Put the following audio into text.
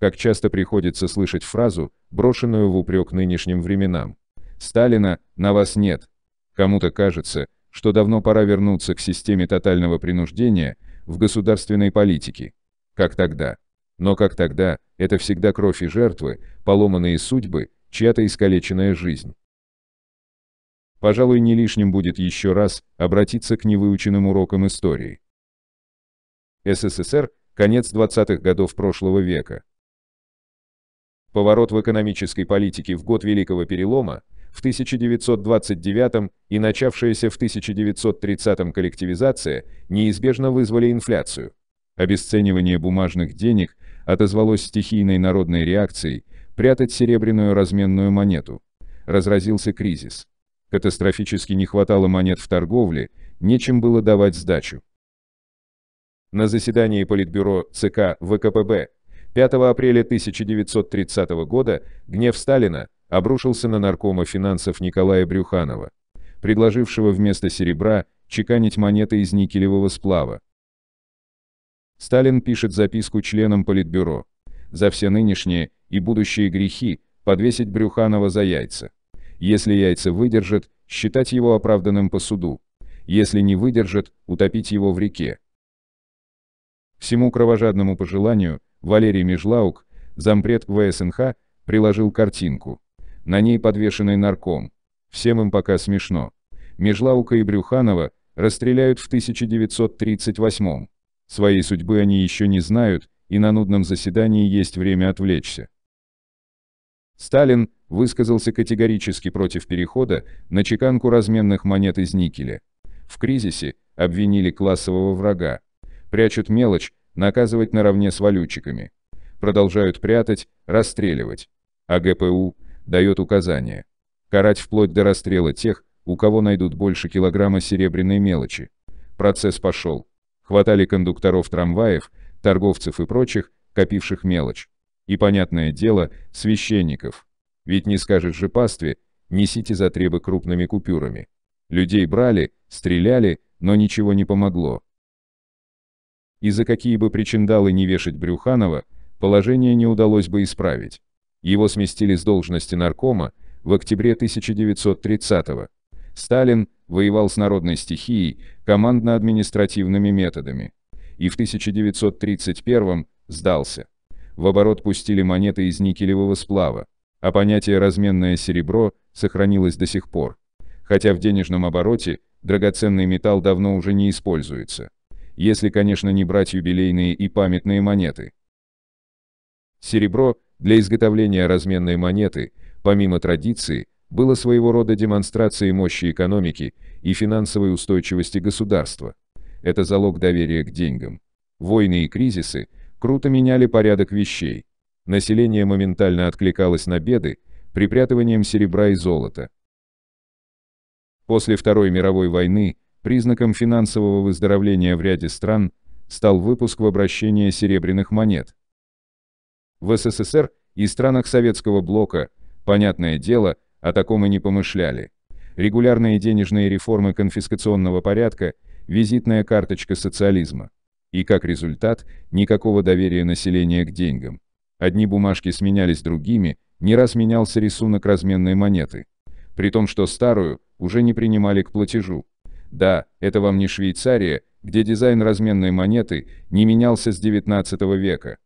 Как часто приходится слышать фразу, брошенную в упрек нынешним временам. «Сталина, на вас нет». Кому-то кажется, что давно пора вернуться к системе тотального принуждения в государственной политике. Как тогда. Но как тогда, это всегда кровь и жертвы, поломанные судьбы, чья-то искалеченная жизнь. Пожалуй, не лишним будет еще раз обратиться к невыученным урокам истории. СССР, конец 20-х годов прошлого века. Поворот в экономической политике в год Великого Перелома в 1929 и начавшаяся в 1930 коллективизация неизбежно вызвали инфляцию. Обесценивание бумажных денег отозвалось стихийной народной реакцией прятать серебряную разменную монету. Разразился кризис. Катастрофически не хватало монет в торговле, нечем было давать сдачу. На заседании Политбюро ЦК ВКПБ 5 апреля 1930 года гнев Сталина обрушился на наркома финансов Николая Брюханова, предложившего вместо серебра чеканить монеты из никелевого сплава. Сталин пишет записку членам Политбюро. За все нынешние и будущие грехи подвесить Брюханова за яйца. Если яйца выдержат, считать его оправданным по суду. Если не выдержат, утопить его в реке. Всему кровожадному пожеланию – Валерий Межлаук, зампред ВСНХ, приложил картинку. На ней подвешенный нарком. Всем им пока смешно. Межлаука и Брюханова расстреляют в 1938 м Своей судьбы они еще не знают, и на нудном заседании есть время отвлечься. Сталин высказался категорически против перехода на чеканку разменных монет из никеля. В кризисе обвинили классового врага. Прячут мелочь, наказывать наравне с валютчиками. Продолжают прятать, расстреливать. А ГПУ дает указания. Карать вплоть до расстрела тех, у кого найдут больше килограмма серебряной мелочи. Процесс пошел. Хватали кондукторов трамваев, торговцев и прочих, копивших мелочь. И, понятное дело, священников. Ведь не скажешь же пастве, несите за требы крупными купюрами. Людей брали, стреляли, но ничего не помогло и за какие бы причиндалы не вешать Брюханова, положение не удалось бы исправить. Его сместили с должности наркома в октябре 1930-го. Сталин воевал с народной стихией командно-административными методами. И в 1931-м сдался. В оборот пустили монеты из никелевого сплава, а понятие «разменное серебро» сохранилось до сих пор. Хотя в денежном обороте драгоценный металл давно уже не используется если, конечно, не брать юбилейные и памятные монеты. Серебро для изготовления разменной монеты, помимо традиции, было своего рода демонстрацией мощи экономики и финансовой устойчивости государства. Это залог доверия к деньгам. Войны и кризисы круто меняли порядок вещей. Население моментально откликалось на беды, припрятыванием серебра и золота. После Второй мировой войны Признаком финансового выздоровления в ряде стран стал выпуск в обращение серебряных монет. В СССР и странах Советского Блока, понятное дело, о таком и не помышляли. Регулярные денежные реформы конфискационного порядка, визитная карточка социализма. И как результат, никакого доверия населения к деньгам. Одни бумажки сменялись другими, не раз менялся рисунок разменной монеты. При том, что старую уже не принимали к платежу. Да, это вам не Швейцария, где дизайн разменной монеты не менялся с 19 века.